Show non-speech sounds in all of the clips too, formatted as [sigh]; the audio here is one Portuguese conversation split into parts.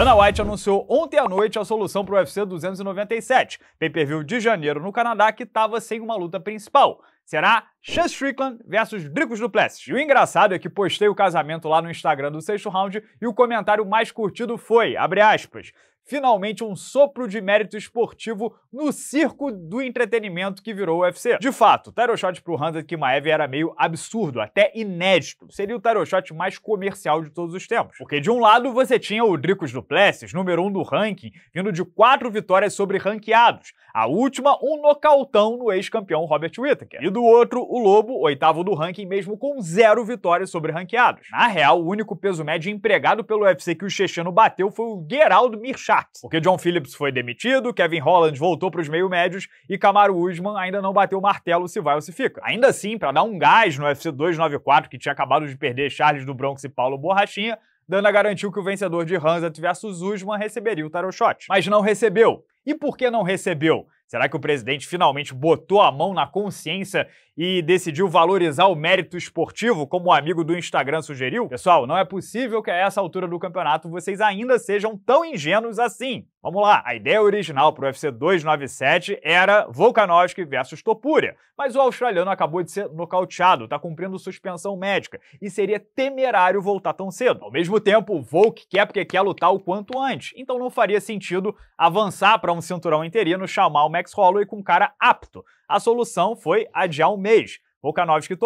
Dana White anunciou ontem à noite a solução para o UFC 297, pay-per-view de janeiro no Canadá que estava sem uma luta principal. Será Sean Strickland versus Dricos Duplessis. E o engraçado é que postei o casamento lá no Instagram do sexto round e o comentário mais curtido foi, abre aspas, finalmente um sopro de mérito esportivo no circo do entretenimento que virou o UFC. De fato, o tarot shot pro Hamza Kimaev era meio absurdo, até inédito. Seria o tarot shot mais comercial de todos os tempos. Porque de um lado você tinha o Dricos Duplessis, número 1 um do ranking, vindo de quatro vitórias sobre ranqueados. A última, um nocautão no ex-campeão Robert Whittaker. E do outro, o Lobo, oitavo do ranking, mesmo com zero vitórias sobre ranqueados. Na real, o único peso médio empregado pelo UFC que o checheno bateu foi o Geraldo Mirchak, porque John Phillips foi demitido, Kevin Holland voltou para os meio-médios e Camaro Usman ainda não bateu o martelo se vai ou se fica. Ainda assim, para dar um gás no UFC 294, que tinha acabado de perder Charles do Bronx e Paulo Borrachinha, Dana garantiu que o vencedor de Hansa vs Usman receberia o tarot shot. Mas não recebeu. E por que não recebeu? Será que o presidente finalmente botou a mão na consciência e decidiu valorizar o mérito esportivo, como o amigo do Instagram sugeriu? Pessoal, não é possível que a essa altura do campeonato vocês ainda sejam tão ingênuos assim. Vamos lá, a ideia original para o UFC 297 era Volkanovski versus Topuria, mas o australiano acabou de ser nocauteado, está cumprindo suspensão médica e seria temerário voltar tão cedo. Ao mesmo tempo, o Volk quer porque quer lutar o quanto antes, então não faria sentido avançar para um cinturão interino, chamar o Max Holloway com cara apto. A solução foi adiar um mês. Volkanovski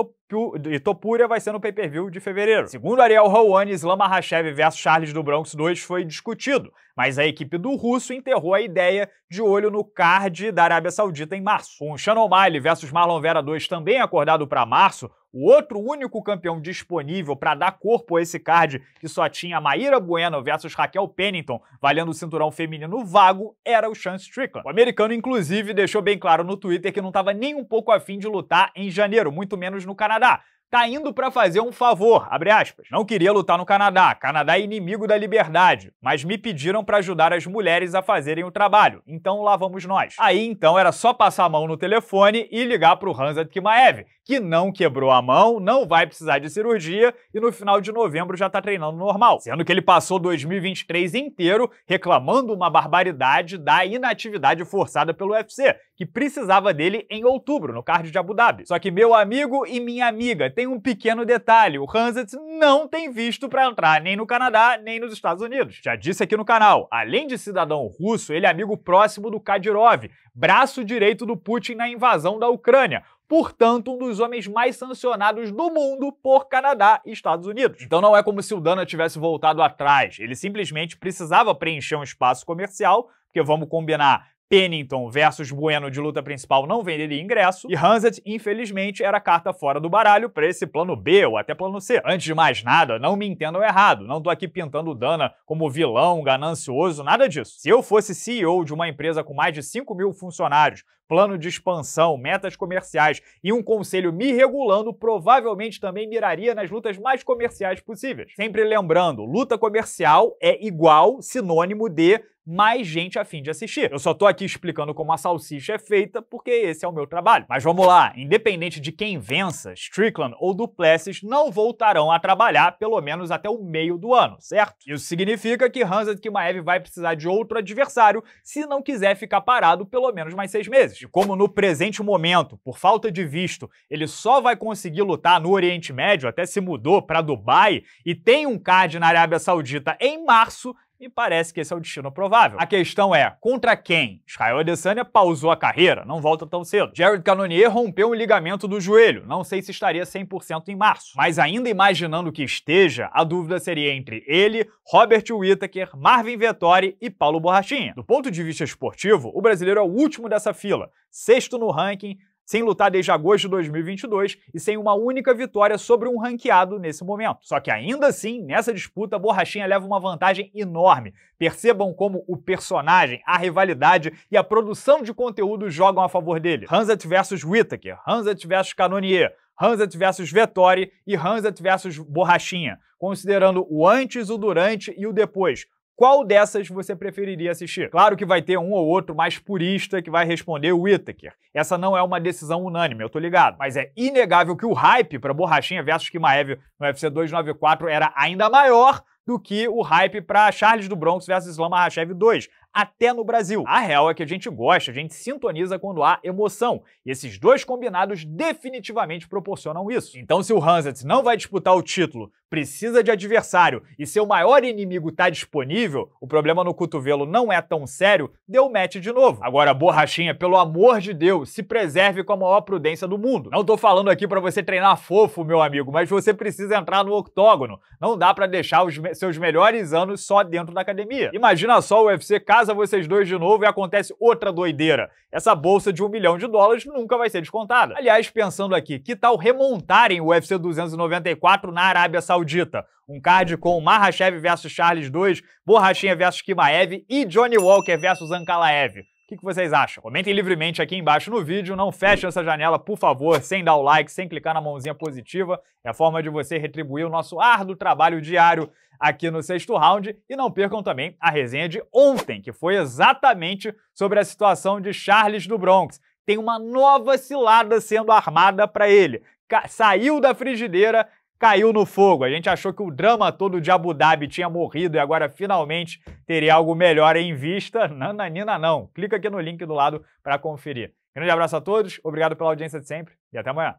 e Topuria vai ser no pay-per-view de fevereiro. Segundo Ariel Helwani, Islam Makhachev vs Charles do Bronx 2 foi discutido, mas a equipe do russo enterrou a ideia de olho no card da Arábia Saudita em março. Com Shannon O'Malley vs Marlon Vera 2 também acordado para março, o outro único campeão disponível para dar corpo a esse card, que só tinha Maíra Bueno versus Raquel Pennington, valendo o cinturão feminino vago, era o Sean Strickland. O americano, inclusive, deixou bem claro no Twitter que não estava nem um pouco afim de lutar em janeiro, muito menos no Canadá tá indo para fazer um favor, abre aspas. Não queria lutar no Canadá, Canadá é inimigo da liberdade, mas me pediram para ajudar as mulheres a fazerem o trabalho, então lá vamos nós. Aí então era só passar a mão no telefone e ligar pro Hansa Kimaev, que não quebrou a mão, não vai precisar de cirurgia e no final de novembro já tá treinando normal. Sendo que ele passou 2023 inteiro reclamando uma barbaridade da inatividade forçada pelo UFC, que precisava dele em outubro, no card de Abu Dhabi. Só que meu amigo e minha amiga tem um pequeno detalhe: o Hansett não tem visto para entrar nem no Canadá nem nos Estados Unidos. Já disse aqui no canal, além de cidadão russo, ele é amigo próximo do Kadyrov, braço direito do Putin na invasão da Ucrânia portanto, um dos homens mais sancionados do mundo por Canadá e Estados Unidos. Então não é como se o Dana tivesse voltado atrás, ele simplesmente precisava preencher um espaço comercial, porque vamos combinar, Pennington versus Bueno de luta principal não venderia ingresso, e Hanset, infelizmente, era carta fora do baralho para esse plano B ou até plano C. Antes de mais nada, não me entendam errado, não tô aqui pintando o Dana como vilão, ganancioso, nada disso. Se eu fosse CEO de uma empresa com mais de 5 mil funcionários, plano de expansão, metas comerciais e um conselho me regulando provavelmente também miraria nas lutas mais comerciais possíveis. Sempre lembrando, luta comercial é igual, sinônimo de mais gente a fim de assistir. Eu só tô aqui explicando como a salsicha é feita, porque esse é o meu trabalho. Mas vamos lá, independente de quem vença, Strickland ou Duplessis não voltarão a trabalhar pelo menos até o meio do ano, certo? Isso significa que Hansa Kimaev vai precisar de outro adversário se não quiser ficar parado pelo menos mais seis meses meses e como no presente momento, por falta de visto, ele só vai conseguir lutar no Oriente Médio, até se mudou para Dubai e tem um card na Arábia Saudita em março, e parece que esse é o destino provável. A questão é, contra quem? Israel Adesanya pausou a carreira, não volta tão cedo. Jared Cannonier rompeu um ligamento do joelho, não sei se estaria 100% em março. Mas ainda imaginando que esteja, a dúvida seria entre ele, Robert Whittaker, Marvin Vettori e Paulo Borrachinha. Do ponto de vista esportivo, o brasileiro é o último dessa fila, sexto no ranking, sem lutar desde agosto de 2022 e sem uma única vitória sobre um ranqueado nesse momento. Só que ainda assim, nessa disputa, Borrachinha leva uma vantagem enorme. Percebam como o personagem, a rivalidade e a produção de conteúdo jogam a favor dele. Hanset versus Whittaker, Hanset versus Canonier, Hanset versus Vettori e Hanset versus Borrachinha, considerando o antes, o durante e o depois. Qual dessas você preferiria assistir? Claro que vai ter um ou outro mais purista que vai responder o Whittaker. Essa não é uma decisão unânime, eu tô ligado. Mas é inegável que o hype para Borrachinha versus Kimaev no UFC 294 era ainda maior do que o hype para Charles do Bronx versus Islam Makhachev 2 até no Brasil. A real é que a gente gosta, a gente sintoniza quando há emoção, e esses dois combinados definitivamente proporcionam isso. Então, se o Hansets não vai disputar o título, precisa de adversário e seu maior inimigo está disponível, o problema no cotovelo não é tão sério, deu match de novo. Agora, borrachinha, pelo amor de Deus, se preserve com a maior prudência do mundo. Não tô falando aqui para você treinar fofo, meu amigo, mas você precisa entrar no octógono. Não dá para deixar os me seus melhores anos só dentro da academia. Imagina só o UFC caso casa vocês dois de novo e acontece outra doideira. Essa bolsa de um milhão de dólares nunca vai ser descontada. Aliás, pensando aqui, que tal remontarem o UFC 294 na Arábia Saudita? Um card com Mahashev versus Charles 2, Borrachinha versus Kimaev e Johnny Walker versus Ankalaev. O que, que vocês acham? Comentem livremente aqui embaixo no vídeo. Não fechem essa janela, por favor, sem dar o like, sem clicar na mãozinha positiva. É a forma de você retribuir o nosso árduo trabalho diário aqui no sexto round. E não percam também a resenha de ontem, que foi exatamente sobre a situação de Charles do Bronx. Tem uma nova cilada sendo armada para ele. Ca saiu da frigideira caiu no fogo. A gente achou que o drama todo de Abu Dhabi tinha morrido e agora finalmente teria algo melhor em vista. [laughs] Nananina não. Clica aqui no link do lado para conferir. Grande abraço a todos, obrigado pela audiência de sempre e até amanhã.